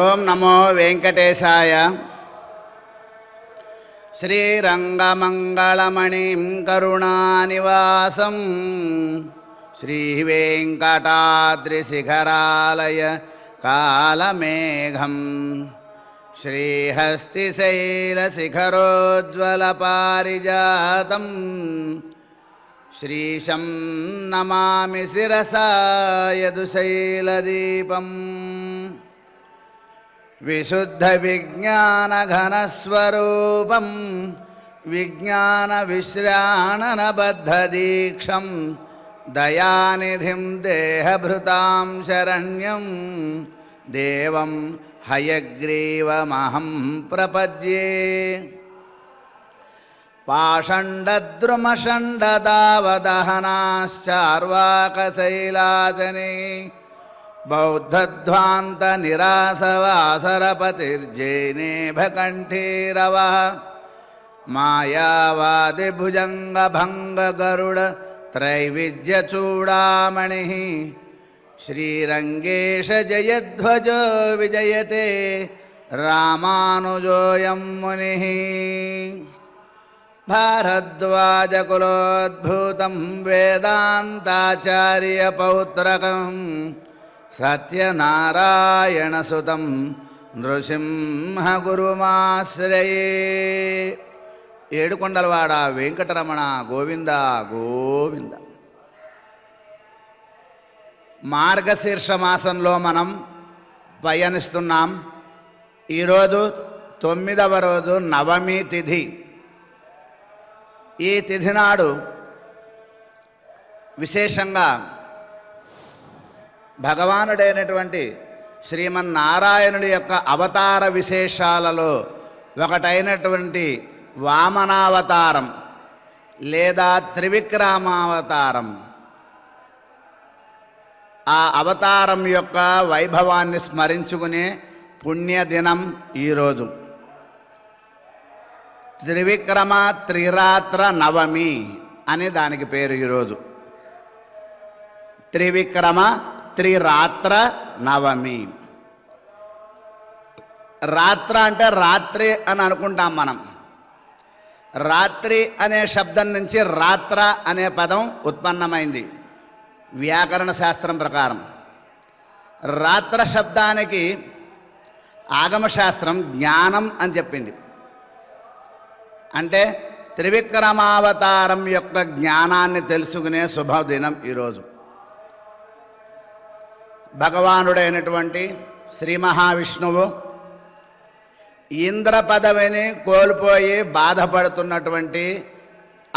ॐ नमो वेङ्कटेशाय श्रीरङ्गमङ्गलमणिं करुणानिवासं श्रीवेङ्कटाद्रिशिखरालयकालमेघं श्रीहस्तिशैलशिखरोज्ज्वलपारिजातं श्रीशं नमामि शिरसायदुशैलदीपम् विशुद्धविज्ञानघनस्वरूपं विज्ञानविश्राणनबद्धदीक्षं दयानिधिं देहभृतां शरण्यं देवं हयग्रीवमहं प्रपद्ये पाषण्डद्रुमशण्डदावदहनाश्चार्वाकशैलाजने बौद्धध्वान्तनिरासवासरपतिर्जेनेभकण्ठीरवः मायावादिभुजङ्गभङ्गगरुडत्रैविद्यचूडामणिः श्रीरङ्गेश जयध्वजो विजयते रामानुजोऽयं मुनिः भारद्वाजकुलोद्भुतं वेदान्ताचार्यपौत्रकम् సత్యనారాయణసుతం గురుమాశ్రయ ఏడుకొండలవాడ వెంకటరమణ గోవింద గోవింద మార్గశీర్ష మాసంలో మనం పయనిస్తున్నాం ఈరోజు తొమ్మిదవ రోజు నవమి తిథి ఈ తిథి నాడు విశేషంగా భగవానుడైనటువంటి శ్రీమన్నారాయణుడి యొక్క అవతార విశేషాలలో ఒకటైనటువంటి వామనావతారం లేదా త్రివిక్రమావతారం ఆ అవతారం యొక్క వైభవాన్ని స్మరించుకునే పుణ్యదినం ఈరోజు త్రివిక్రమ త్రిరాత్ర నవమి అని దానికి పేరు ఈరోజు త్రివిక్రమ త్రిరాత్ర నవమి రాత్ర అంటే రాత్రి అని అనుకుంటాం మనం రాత్రి అనే శబ్దం నుంచి రాత్ర అనే పదం ఉత్పన్నమైంది వ్యాకరణ శాస్త్రం ప్రకారం రాత్ర శబ్దానికి ఆగమశాస్త్రం జ్ఞానం అని చెప్పింది అంటే త్రివిక్రమావతారం యొక్క జ్ఞానాన్ని తెలుసుకునే శుభదినం ఈరోజు భగవానుడైనటువంటి శ్రీ మహావిష్ణువు ఇంద్ర పదవిని కోల్పోయి బాధపడుతున్నటువంటి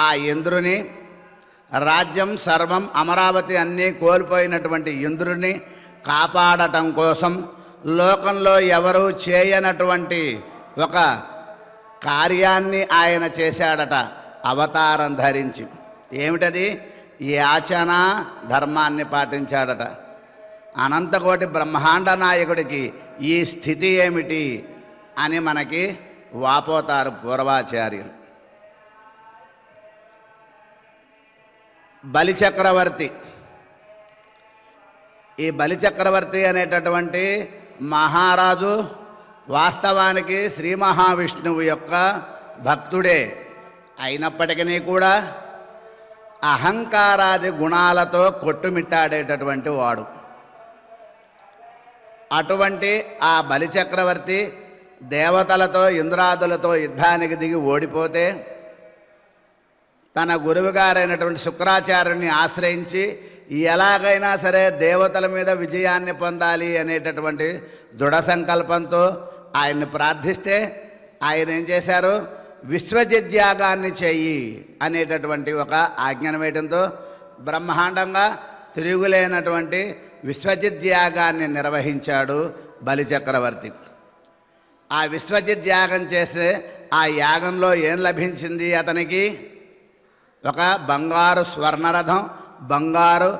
ఆ ఇంద్రుని రాజ్యం సర్వం అమరావతి అన్నీ కోల్పోయినటువంటి ఇంద్రుని కాపాడటం కోసం లోకంలో ఎవరు చేయనటువంటి ఒక కార్యాన్ని ఆయన చేశాడట అవతారం ధరించి ఏమిటది ఈ యాచనా ధర్మాన్ని పాటించాడట అనంతకోటి బ్రహ్మాండ నాయకుడికి ఈ స్థితి ఏమిటి అని మనకి వాపోతారు పూర్వాచార్యులు బలిచక్రవర్తి ఈ బలిచక్రవర్తి అనేటటువంటి మహారాజు వాస్తవానికి శ్రీ మహావిష్ణువు యొక్క భక్తుడే అయినప్పటికీ కూడా అహంకారాది గుణాలతో కొట్టుమిట్టాడేటటువంటి వాడు అటువంటి ఆ బలిచక్రవర్తి దేవతలతో ఇంద్రాదులతో యుద్ధానికి దిగి ఓడిపోతే తన గురువుగారైనటువంటి శుక్రాచార్యుని ఆశ్రయించి ఎలాగైనా సరే దేవతల మీద విజయాన్ని పొందాలి అనేటటువంటి దృఢ సంకల్పంతో ఆయన్ని ప్రార్థిస్తే ఆయన ఏం చేశారు విశ్వజిద్యాగాన్ని చెయ్యి అనేటటువంటి ఒక ఆజ్ఞానం వేయడంతో బ్రహ్మాండంగా తిరుగులేనటువంటి విశ్వజిత్ యాగాన్ని నిర్వహించాడు బలిచక్రవర్తి ఆ విశ్వజిత్ యాగం చేసే ఆ యాగంలో ఏం లభించింది అతనికి ఒక బంగారు స్వర్ణరథం బంగారు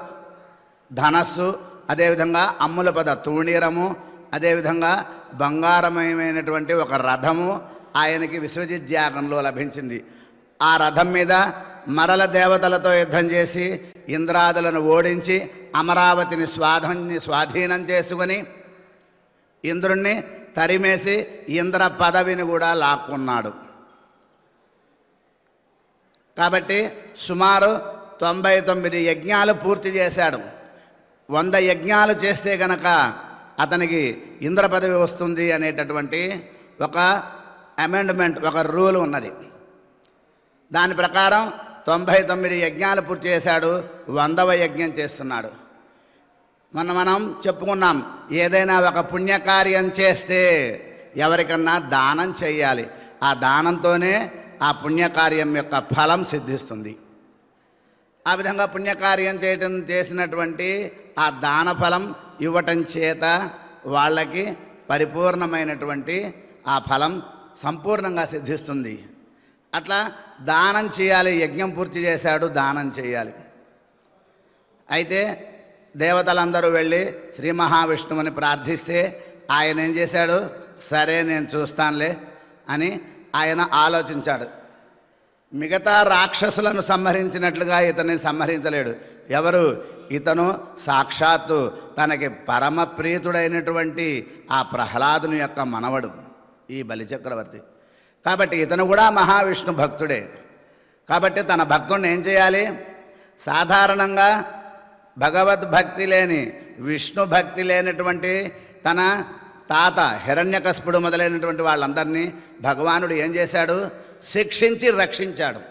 ధనస్సు అదేవిధంగా అమ్ములపద తూణీరము అదేవిధంగా బంగారమయమైనటువంటి ఒక రథము ఆయనకి విశ్వజిత్ యాగంలో లభించింది ఆ రథం మీద మరల దేవతలతో యుద్ధం చేసి ఇంద్రాదులను ఓడించి అమరావతిని స్వాధని స్వాధీనం చేసుకుని ఇంద్రుణ్ణి తరిమేసి ఇంద్ర పదవిని కూడా లాక్కున్నాడు కాబట్టి సుమారు తొంభై తొమ్మిది యజ్ఞాలు పూర్తి చేశాడు వంద యజ్ఞాలు చేస్తే గనక అతనికి ఇంద్ర పదవి వస్తుంది అనేటటువంటి ఒక అమెండ్మెంట్ ఒక రూల్ ఉన్నది దాని ప్రకారం తొంభై తొమ్మిది యజ్ఞాలు పూర్తి చేశాడు వందవ యజ్ఞం చేస్తున్నాడు మన మనం చెప్పుకున్నాం ఏదైనా ఒక పుణ్యకార్యం చేస్తే ఎవరికన్నా దానం చేయాలి ఆ దానంతోనే ఆ పుణ్యకార్యం యొక్క ఫలం సిద్ధిస్తుంది ఆ విధంగా పుణ్యకార్యం చేయటం చేసినటువంటి ఆ దాన ఫలం ఇవ్వటం చేత వాళ్ళకి పరిపూర్ణమైనటువంటి ఆ ఫలం సంపూర్ణంగా సిద్ధిస్తుంది అట్లా దానం చేయాలి యజ్ఞం పూర్తి చేశాడు దానం చేయాలి అయితే దేవతలందరూ వెళ్ళి శ్రీ మహావిష్ణువుని ప్రార్థిస్తే ఆయన ఏం చేశాడు సరే నేను చూస్తానులే అని ఆయన ఆలోచించాడు మిగతా రాక్షసులను సంహరించినట్లుగా ఇతన్ని సంహరించలేడు ఎవరు ఇతను సాక్షాత్తు తనకి పరమ ప్రీతుడైనటువంటి ఆ ప్రహ్లాదుని యొక్క మనవడు ఈ బలిచక్రవర్తి కాబట్టి ఇతను కూడా మహావిష్ణు భక్తుడే కాబట్టి తన భక్తుడిని ఏం చేయాలి సాధారణంగా భగవద్భక్తి లేని విష్ణు భక్తి లేనటువంటి తన తాత హిరణ్యకస్పుడు మొదలైనటువంటి వాళ్ళందరినీ భగవానుడు ఏం చేశాడు శిక్షించి రక్షించాడు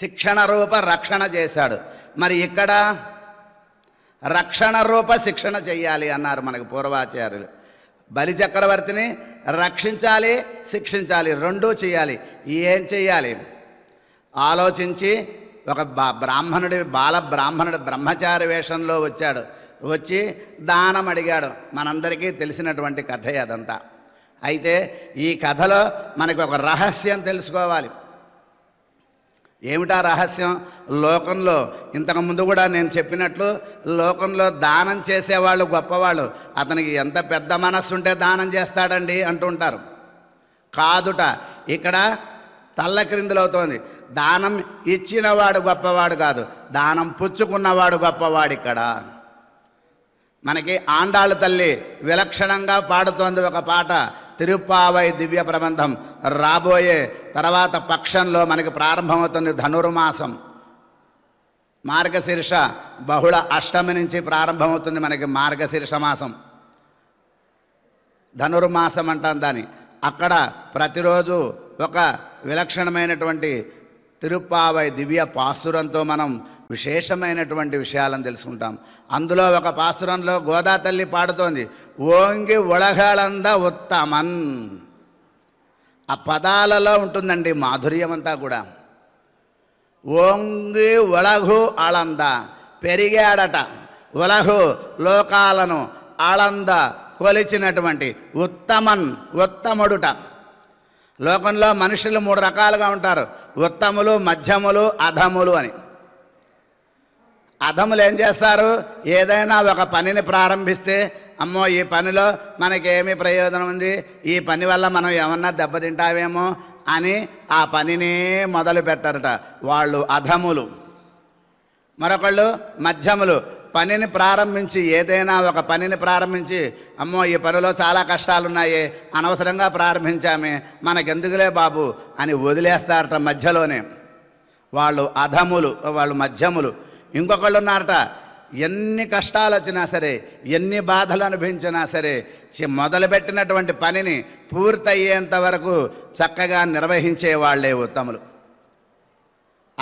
శిక్షణ రూప రక్షణ చేశాడు మరి ఇక్కడ రక్షణ రూప శిక్షణ చేయాలి అన్నారు మనకు పూర్వాచార్యులు బలిచక్రవర్తిని రక్షించాలి శిక్షించాలి రెండూ చేయాలి ఏం చేయాలి ఆలోచించి ఒక బ్రాహ్మణుడి బాల బ్రాహ్మణుడు బ్రహ్మచారి వేషంలో వచ్చాడు వచ్చి దానం అడిగాడు మనందరికీ తెలిసినటువంటి కథ అదంతా అయితే ఈ కథలో మనకు ఒక రహస్యం తెలుసుకోవాలి ఏమిటా రహస్యం లోకంలో ఇంతకుముందు కూడా నేను చెప్పినట్లు లోకంలో దానం చేసేవాళ్ళు గొప్పవాళ్ళు అతనికి ఎంత పెద్ద మనస్సు ఉంటే దానం చేస్తాడండి అంటుంటారు కాదుట ఇక్కడ తల్ల క్రిందులవుతోంది దానం ఇచ్చినవాడు గొప్పవాడు కాదు దానం పుచ్చుకున్నవాడు గొప్పవాడు ఇక్కడ మనకి ఆండాళ్ళ తల్లి విలక్షణంగా పాడుతోంది ఒక పాట తిరుప్పావై దివ్య ప్రబంధం రాబోయే తర్వాత పక్షంలో మనకి ప్రారంభమవుతుంది ధనుర్మాసం మార్గశీర్ష బహుళ అష్టమి నుంచి ప్రారంభమవుతుంది మనకి మార్గశీర్ష మాసం ధనుర్మాసం అంటాం దాని అక్కడ ప్రతిరోజు ఒక విలక్షణమైనటువంటి తిరుప్పావై దివ్య పాసురంతో మనం విశేషమైనటువంటి విషయాలను తెలుసుకుంటాం అందులో ఒక పాసురంలో గోదా తల్లి పాడుతోంది ఓంగి ఒళగాళంద ఉత్తమన్ ఆ పదాలలో ఉంటుందండి మాధుర్యం అంతా కూడా ఓంగి ఒలఘు అళంద పెరిగాడట ఒలఘు లోకాలను అళంద కొలిచినటువంటి ఉత్తమన్ ఉత్తముడుట లోకంలో మనుషులు మూడు రకాలుగా ఉంటారు ఉత్తములు మధ్యములు అధములు అని అధములు ఏం చేస్తారు ఏదైనా ఒక పనిని ప్రారంభిస్తే అమ్మో ఈ పనిలో మనకేమి ప్రయోజనం ఉంది ఈ పని వల్ల మనం ఏమన్నా దెబ్బతింటావేమో అని ఆ పనినే మొదలు పెట్టారట వాళ్ళు అధములు మరొకళ్ళు మధ్యములు పనిని ప్రారంభించి ఏదైనా ఒక పనిని ప్రారంభించి అమ్మో ఈ పనిలో చాలా కష్టాలున్నాయి అనవసరంగా ప్రారంభించామే మనకెందుకులే బాబు అని వదిలేస్తారట మధ్యలోనే వాళ్ళు అధములు వాళ్ళు మధ్యములు ఇంకొకళ్ళు ఉన్నారట ఎన్ని కష్టాలు వచ్చినా సరే ఎన్ని బాధలు అనుభవించినా సరే మొదలుపెట్టినటువంటి పనిని పూర్తయ్యేంత వరకు చక్కగా నిర్వహించే వాళ్ళే ఉత్తములు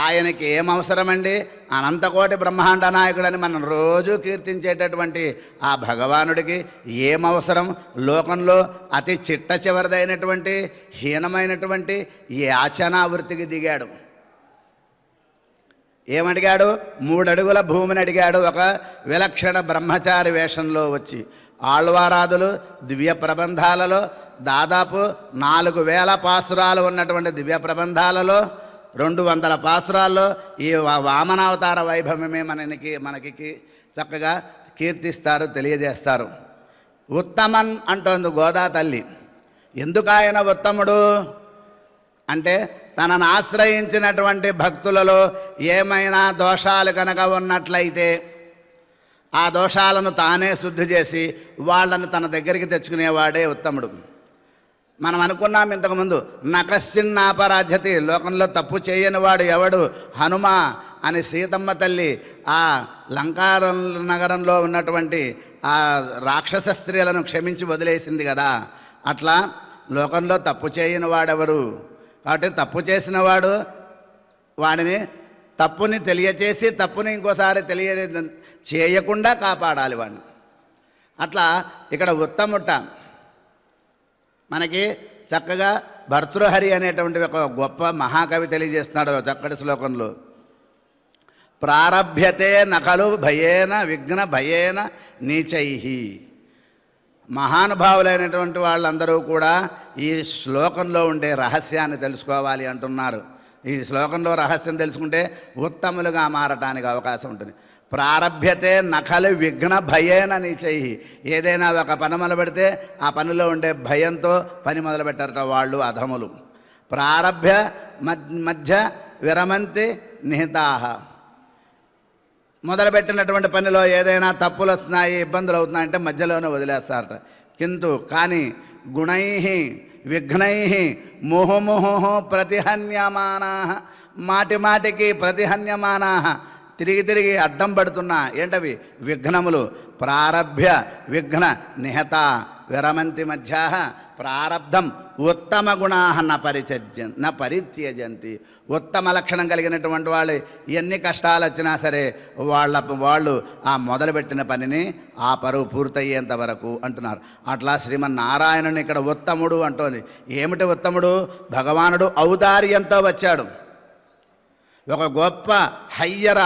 ఆయనకి ఏమవసరమండి అనంతకోటి బ్రహ్మాండ నాయకుడని మనం రోజు కీర్తించేటటువంటి ఆ భగవానుడికి ఏమవసరం లోకంలో అతి చిట్ట చివరిదైనటువంటి హీనమైనటువంటి ఈ ఆచనావృత్తికి దిగాడు ఏమడిగాడు మూడడుగుల భూమిని అడిగాడు ఒక విలక్షణ బ్రహ్మచారి వేషంలో వచ్చి ఆళ్వారాదులు దివ్య ప్రబంధాలలో దాదాపు నాలుగు వేల పాసురాలు ఉన్నటువంటి దివ్య ప్రబంధాలలో రెండు వందల పాసురాల్లో ఈ వామనావతార వైభవమే మనకి మనకి చక్కగా కీర్తిస్తారు తెలియజేస్తారు ఉత్తమన్ అంటోంది గోదా తల్లి ఎందుకు ఆయన ఉత్తముడు అంటే తనను ఆశ్రయించినటువంటి భక్తులలో ఏమైనా దోషాలు కనుక ఉన్నట్లయితే ఆ దోషాలను తానే శుద్ధి చేసి వాళ్ళను తన దగ్గరికి తెచ్చుకునేవాడే ఉత్తముడు మనం అనుకున్నాం ఇంతకుముందు నకశ్చిన్నాపరాధ్యతి లోకంలో తప్పు చేయని వాడు ఎవడు హనుమ అని సీతమ్మ తల్లి ఆ లంకార నగరంలో ఉన్నటువంటి ఆ రాక్షస స్త్రీలను క్షమించి వదిలేసింది కదా అట్లా లోకంలో తప్పు చేయని వాడెవరు కాబట్టి తప్పు చేసినవాడు వాడిని తప్పుని తెలియచేసి తప్పుని ఇంకోసారి తెలియ చేయకుండా కాపాడాలి వాడిని అట్లా ఇక్కడ ఉత్తముట్ట మనకి చక్కగా భర్తృహరి అనేటువంటి ఒక గొప్ప మహాకవి తెలియజేస్తున్నాడు చక్కటి శ్లోకంలో ప్రారభ్యతే నకలు భయేన విఘ్న భయేన నీచై మహానుభావులైనటువంటి వాళ్ళందరూ కూడా ఈ శ్లోకంలో ఉండే రహస్యాన్ని తెలుసుకోవాలి అంటున్నారు ఈ శ్లోకంలో రహస్యం తెలుసుకుంటే ఉత్తములుగా మారటానికి అవకాశం ఉంటుంది ప్రారభ్యతే నఖలు విఘ్న భయేన నిచేయి ఏదైనా ఒక పని మొదలుపెడితే ఆ పనిలో ఉండే భయంతో పని మొదలుపెట్టారట వాళ్ళు అధములు ప్రారభ్య మధ్య విరమంతి నిహితాహ మొదలుపెట్టినటువంటి పనిలో ఏదైనా తప్పులు వస్తున్నాయి ఇబ్బందులు అవుతున్నాయంటే మధ్యలోనే వదిలేస్తారట కింటు కానీ గుణై విఘ్నై ముహుముహు ప్రతిహన్యమానా మాటి మాటికి ప్రతిహన్యమానా తిరిగి తిరిగి అడ్డం పడుతున్న ఏంటవి విఘ్నములు ప్రారభ్య విఘ్న నిహత విరమంతి మధ్య ప్రారబ్ధం ఉత్తమ గుణా న పరిచర్య న పరిత్యజంతి ఉత్తమ లక్షణం కలిగినటువంటి వాళ్ళు ఎన్ని కష్టాలు వచ్చినా సరే వాళ్ళ వాళ్ళు ఆ మొదలుపెట్టిన పనిని ఆ పరువు పూర్తయ్యేంత వరకు అంటున్నారు అట్లా శ్రీమన్నారాయణుని ఇక్కడ ఉత్తముడు అంటోంది ఏమిటి ఉత్తముడు భగవానుడు ఔదార్యంతో వచ్చాడు ఒక గొప్ప హయ్యర్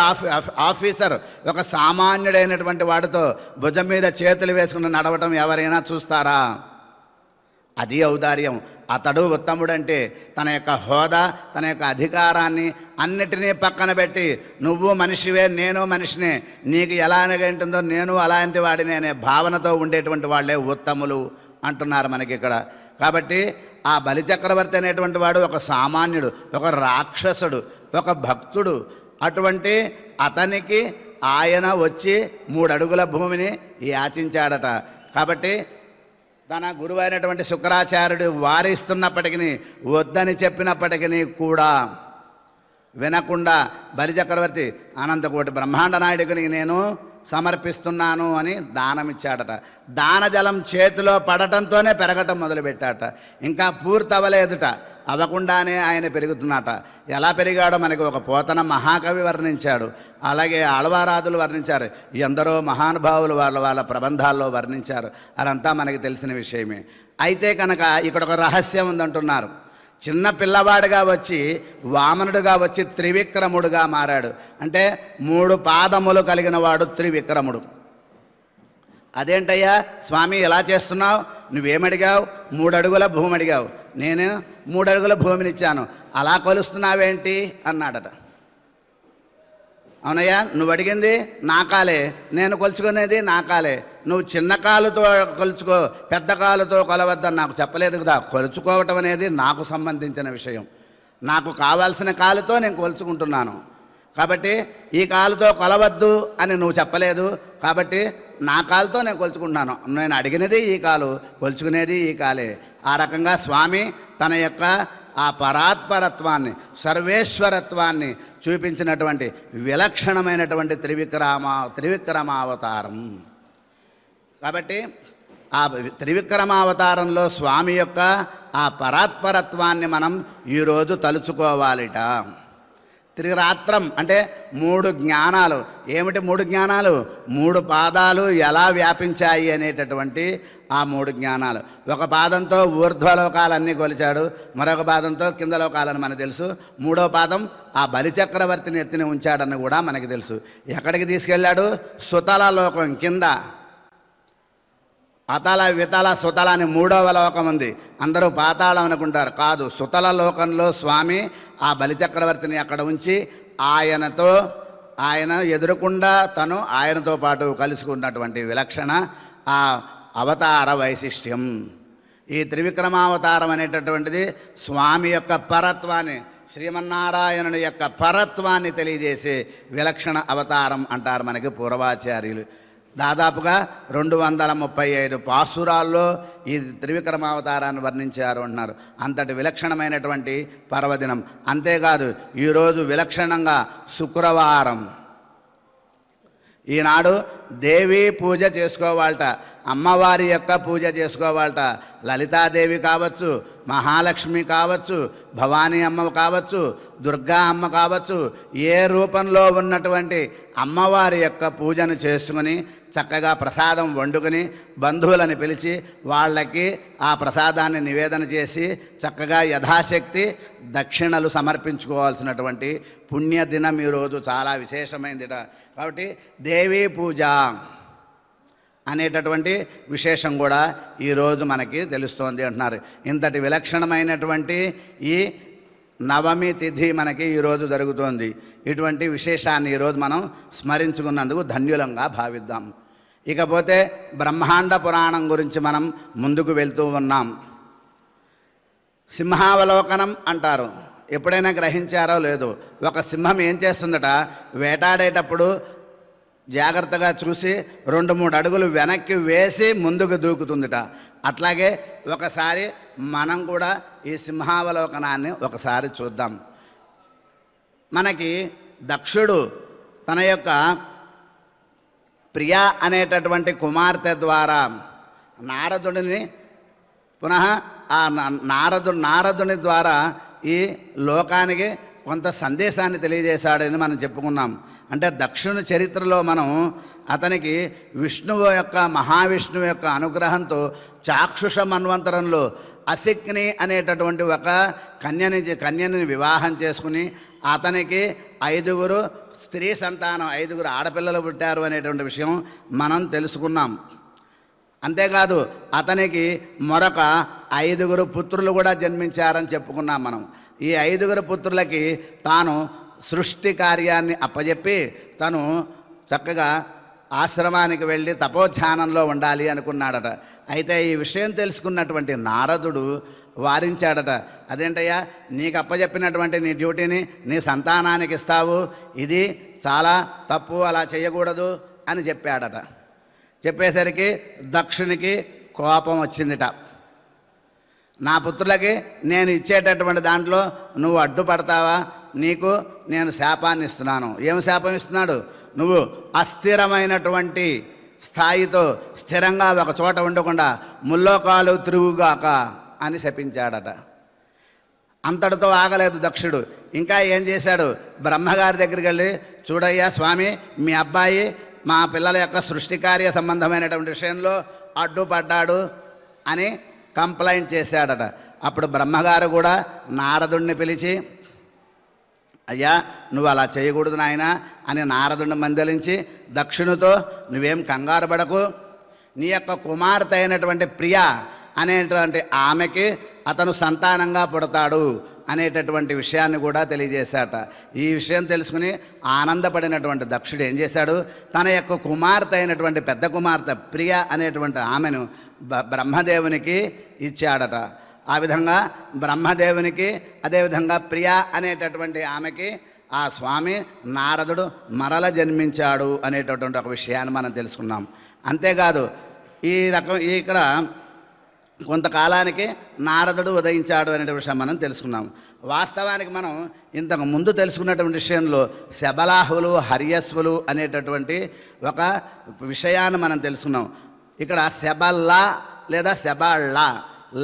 ఆఫీసర్ ఒక సామాన్యుడైనటువంటి వాడితో భుజం మీద చేతులు వేసుకుని నడవటం ఎవరైనా చూస్తారా అది ఔదార్యం అతడు ఉత్తముడంటే తన యొక్క హోదా తన యొక్క అధికారాన్ని అన్నిటినీ పక్కన పెట్టి నువ్వు మనిషివే నేను మనిషినే నీకు ఎలా ఉంటుందో నేను అలాంటి వాడిని అనే భావనతో ఉండేటువంటి వాళ్ళే ఉత్తములు అంటున్నారు మనకి ఇక్కడ కాబట్టి ఆ బలిచక్రవర్తి అనేటువంటి వాడు ఒక సామాన్యుడు ఒక రాక్షసుడు ఒక భక్తుడు అటువంటి అతనికి ఆయన వచ్చి మూడడుగుల భూమిని యాచించాడట కాబట్టి తన గురువైనటువంటి శుక్రాచార్యుడు వారిస్తున్నప్పటికీ వద్దని చెప్పినప్పటికీ కూడా వినకుండా బలిచక్రవర్తి అనంతకోటి బ్రహ్మాండ నాయుడికి నేను సమర్పిస్తున్నాను అని దానం ఇచ్చాడట దానజలం చేతిలో పడటంతోనే పెరగటం మొదలుపెట్టాట ఇంకా పూర్తవ్వలేదుట అవ్వకుండానే ఆయన పెరుగుతున్నట ఎలా పెరిగాడో మనకి ఒక పోతన మహాకవి వర్ణించాడు అలాగే ఆళ్వారాధులు వర్ణించారు ఎందరో మహానుభావులు వాళ్ళ వాళ్ళ ప్రబంధాల్లో వర్ణించారు అదంతా మనకి తెలిసిన విషయమే అయితే కనుక ఇక్కడ ఒక రహస్యం ఉందంటున్నారు చిన్న పిల్లవాడుగా వచ్చి వామనుడుగా వచ్చి త్రివిక్రముడుగా మారాడు అంటే మూడు పాదములు కలిగిన వాడు త్రివిక్రముడు అదేంటయ్యా స్వామి ఎలా చేస్తున్నావు నువ్వేమడిగావు మూడు అడుగుల భూమి అడిగావు నేను మూడు అడుగుల భూమినిచ్చాను అలా కొలుస్తున్నావేంటి అన్నాడట అవునయ్యా నువ్వు అడిగింది నా కాలే నేను కొలుచుకునేది నా కాలే నువ్వు చిన్న కాలుతో కొలుచుకో పెద్ద కాలుతో కొలవద్దని నాకు చెప్పలేదు కదా కొలుచుకోవటం అనేది నాకు సంబంధించిన విషయం నాకు కావాల్సిన కాలుతో నేను కొలుచుకుంటున్నాను కాబట్టి ఈ కాలుతో కొలవద్దు అని నువ్వు చెప్పలేదు కాబట్టి నా కాలుతో నేను కొలుచుకుంటున్నాను నేను అడిగినది ఈ కాలు కొలుచుకునేది ఈ కాలే ఆ రకంగా స్వామి తన యొక్క ఆ పరాత్పరత్వాన్ని సర్వేశ్వరత్వాన్ని చూపించినటువంటి విలక్షణమైనటువంటి త్రివిక్రమ త్రివిక్రమావతారం కాబట్టి ఆ త్రివిక్రమావతారంలో స్వామి యొక్క ఆ పరాత్పరత్వాన్ని మనం ఈరోజు తలుచుకోవాలిట తిరిగి రాత్రం అంటే మూడు జ్ఞానాలు ఏమిటి మూడు జ్ఞానాలు మూడు పాదాలు ఎలా వ్యాపించాయి అనేటటువంటి ఆ మూడు జ్ఞానాలు ఒక పాదంతో ఊర్ధ్వలోకాలన్నీ కొలిచాడు మరొక పాదంతో కింద లోకాలని మనకు తెలుసు మూడో పాదం ఆ బలిచక్రవర్తిని ఎత్తిని ఉంచాడని కూడా మనకు తెలుసు ఎక్కడికి తీసుకెళ్ళాడు సుతల లోకం కింద అతల వితల సుతల అని మూడవ లోకం ఉంది అందరూ పాతాళం అనుకుంటారు కాదు సుతల లోకంలో స్వామి ఆ బలిచక్రవర్తిని అక్కడ ఉంచి ఆయనతో ఆయన ఎదురకుండా తను ఆయనతో పాటు కలుసుకున్నటువంటి విలక్షణ ఆ అవతార వైశిష్ట్యం ఈ త్రివిక్రమావతారం అనేటటువంటిది స్వామి యొక్క పరత్వాన్ని శ్రీమన్నారాయణుని యొక్క పరత్వాన్ని తెలియజేసే విలక్షణ అవతారం అంటారు మనకి పూర్వాచార్యులు దాదాపుగా రెండు వందల ముప్పై ఐదు పాసురాల్లో ఈ త్రివిక్రమావతారాన్ని వర్ణించారు అంటున్నారు అంతటి విలక్షణమైనటువంటి పర్వదినం అంతేకాదు ఈరోజు విలక్షణంగా శుక్రవారం ఈనాడు దేవీ పూజ చేసుకోవాలట అమ్మవారి యొక్క పూజ చేసుకోవాలట లలితాదేవి కావచ్చు మహాలక్ష్మి కావచ్చు భవానీ అమ్మ కావచ్చు దుర్గా అమ్మ కావచ్చు ఏ రూపంలో ఉన్నటువంటి అమ్మవారి యొక్క పూజను చేసుకుని చక్కగా ప్రసాదం వండుకుని బంధువులను పిలిచి వాళ్ళకి ఆ ప్రసాదాన్ని నివేదన చేసి చక్కగా యథాశక్తి దక్షిణలు సమర్పించుకోవాల్సినటువంటి పుణ్యదినం ఈరోజు చాలా విశేషమైందిట కాబట్టి దేవీ పూజ అనేటటువంటి విశేషం కూడా ఈరోజు మనకి తెలుస్తోంది అంటున్నారు ఇంతటి విలక్షణమైనటువంటి ఈ నవమి తిథి మనకి ఈరోజు జరుగుతోంది ఇటువంటి విశేషాన్ని ఈరోజు మనం స్మరించుకున్నందుకు ధన్యులంగా భావిద్దాం ఇకపోతే బ్రహ్మాండ పురాణం గురించి మనం ముందుకు వెళ్తూ ఉన్నాం సింహావలోకనం అంటారు ఎప్పుడైనా గ్రహించారో లేదు ఒక సింహం ఏం చేస్తుందట వేటాడేటప్పుడు జాగ్రత్తగా చూసి రెండు మూడు అడుగులు వెనక్కి వేసి ముందుకు దూకుతుందిట అట్లాగే ఒకసారి మనం కూడా ఈ సింహావలోకనాన్ని ఒకసారి చూద్దాం మనకి దక్షుడు తన యొక్క ప్రియా అనేటటువంటి కుమార్తె ద్వారా నారదుడిని పునః ఆ నారదు నారదుని ద్వారా ఈ లోకానికి కొంత సందేశాన్ని తెలియజేశాడని మనం చెప్పుకున్నాం అంటే దక్షిణ చరిత్రలో మనం అతనికి విష్ణువు యొక్క మహావిష్ణువు యొక్క అనుగ్రహంతో చాక్షుష మన్వంతరంలో అసిక్ని అనేటటువంటి ఒక కన్యని కన్యని వివాహం చేసుకుని అతనికి ఐదుగురు స్త్రీ సంతానం ఐదుగురు ఆడపిల్లలు పుట్టారు అనేటువంటి విషయం మనం తెలుసుకున్నాం అంతేకాదు అతనికి మరొక ఐదుగురు పుత్రులు కూడా జన్మించారని చెప్పుకున్నాం మనం ఈ ఐదుగురు పుత్రులకి తాను సృష్టి కార్యాన్ని అప్పజెప్పి తను చక్కగా ఆశ్రమానికి వెళ్ళి తపోధ్యానంలో ఉండాలి అనుకున్నాడట అయితే ఈ విషయం తెలుసుకున్నటువంటి నారదుడు వారించాడట అదేంటయ్యా నీకు అప్పచెప్పినటువంటి నీ డ్యూటీని నీ సంతానానికి ఇస్తావు ఇది చాలా తప్పు అలా చేయకూడదు అని చెప్పాడట చెప్పేసరికి దక్షునికి కోపం వచ్చిందిట నా పుత్రులకి నేను ఇచ్చేటటువంటి దాంట్లో నువ్వు అడ్డుపడతావా నీకు నేను శాపాన్ని ఇస్తున్నాను ఏం శాపం ఇస్తున్నాడు నువ్వు అస్థిరమైనటువంటి స్థాయితో స్థిరంగా ఒక చోట ఉండకుండా ముల్లోకాలు తిరుగుగాక అని శపించాడట అంతటితో ఆగలేదు దక్షుడు ఇంకా ఏం చేశాడు బ్రహ్మగారి దగ్గరికి వెళ్ళి చూడయ్యా స్వామి మీ అబ్బాయి మా పిల్లల యొక్క సృష్టి కార్య సంబంధమైనటువంటి విషయంలో అడ్డుపడ్డాడు అని కంప్లైంట్ చేశాడట అప్పుడు బ్రహ్మగారు కూడా నారదుణ్ణి పిలిచి అయ్యా నువ్వు అలా చేయకూడదు నాయన అని నారదుణ్ణి మందలించి దక్షిణతో నువ్వేం కంగారు పడకు నీ యొక్క కుమార్తె అయినటువంటి ప్రియ అనేటువంటి ఆమెకి అతను సంతానంగా పుడతాడు అనేటటువంటి విషయాన్ని కూడా తెలియజేశాట ఈ విషయం తెలుసుకుని ఆనందపడినటువంటి దక్షుడు ఏం చేశాడు తన యొక్క కుమార్తె అయినటువంటి పెద్ద కుమార్తె ప్రియ అనేటువంటి ఆమెను బ్రహ్మదేవునికి ఇచ్చాడట ఆ విధంగా బ్రహ్మదేవునికి అదేవిధంగా ప్రియ అనేటటువంటి ఆమెకి ఆ స్వామి నారదుడు మరల జన్మించాడు అనేటటువంటి ఒక విషయాన్ని మనం తెలుసుకున్నాం అంతేకాదు ఈ రకం ఇక్కడ కొంతకాలానికి నారదుడు ఉదయించాడు అనే విషయం మనం తెలుసుకున్నాం వాస్తవానికి మనం ఇంతకు ముందు తెలుసుకున్నటువంటి విషయంలో శబలాహులు హరియస్వులు అనేటటువంటి ఒక విషయాన్ని మనం తెలుసుకున్నాం ఇక్కడ శబల్లా లేదా శబళ్ళ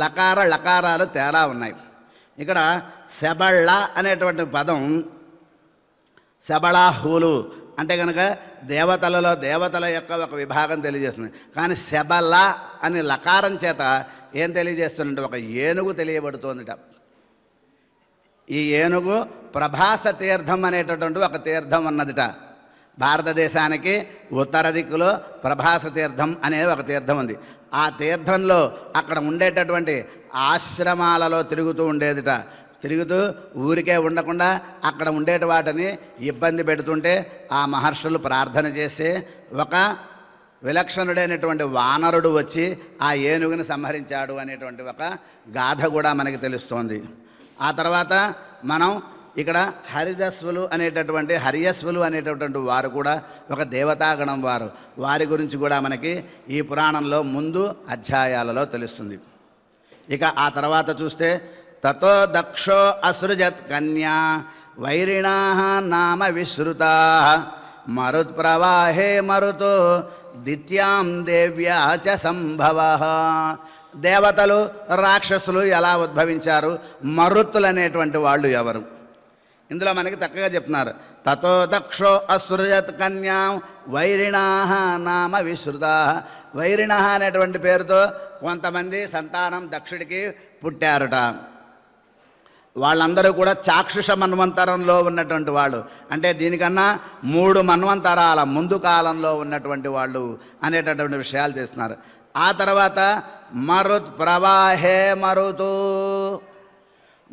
లకార లకారాలు తేడా ఉన్నాయి ఇక్కడ శబళ్ళ అనేటువంటి పదం శబళాహులు అంటే కనుక దేవతలలో దేవతల యొక్క ఒక విభాగం తెలియజేస్తుంది కానీ శబల అని లకారం చేత ఏం తెలియజేస్తుందంటే ఒక ఏనుగు తెలియబడుతోందిట ఈ ఏనుగు ప్రభాస తీర్థం అనేటటువంటి ఒక తీర్థం ఉన్నదిట భారతదేశానికి ఉత్తర దిక్కులో ప్రభాస తీర్థం అనే ఒక తీర్థం ఉంది ఆ తీర్థంలో అక్కడ ఉండేటటువంటి ఆశ్రమాలలో తిరుగుతూ ఉండేదిట తిరుగుతూ ఊరికే ఉండకుండా అక్కడ ఉండేటి వాటిని ఇబ్బంది పెడుతుంటే ఆ మహర్షులు ప్రార్థన చేసి ఒక విలక్షణుడైనటువంటి వానరుడు వచ్చి ఆ ఏనుగుని సంహరించాడు అనేటువంటి ఒక గాథ కూడా మనకి తెలుస్తోంది ఆ తర్వాత మనం ఇక్కడ హరిదస్వులు అనేటటువంటి హరియస్వులు అనేటటువంటి వారు కూడా ఒక దేవతాగణం వారు వారి గురించి కూడా మనకి ఈ పురాణంలో ముందు అధ్యాయాలలో తెలుస్తుంది ఇక ఆ తర్వాత చూస్తే తతో దక్షో అసృజత్ కన్యా వైరిణా నామ మరుత్ ప్రవాహే మరుతో దిత్యాం దేవ్యా చ సంభవ దేవతలు రాక్షసులు ఎలా ఉద్భవించారు మరుత్తులు అనేటువంటి వాళ్ళు ఎవరు ఇందులో మనకి చక్కగా చెప్తున్నారు తతో దక్షో అసృజత్ కన్యా వైరిణా నామ విశ్రుత వైరిణ అనేటువంటి పేరుతో కొంతమంది సంతానం దక్షుడికి పుట్టారట వాళ్ళందరూ కూడా చాక్షుష మన్వంతరంలో ఉన్నటువంటి వాళ్ళు అంటే దీనికన్నా మూడు మన్వంతరాల ముందు కాలంలో ఉన్నటువంటి వాళ్ళు అనేటటువంటి విషయాలు తీస్తున్నారు ఆ తర్వాత మరుత్ ప్రవాహే మరుతు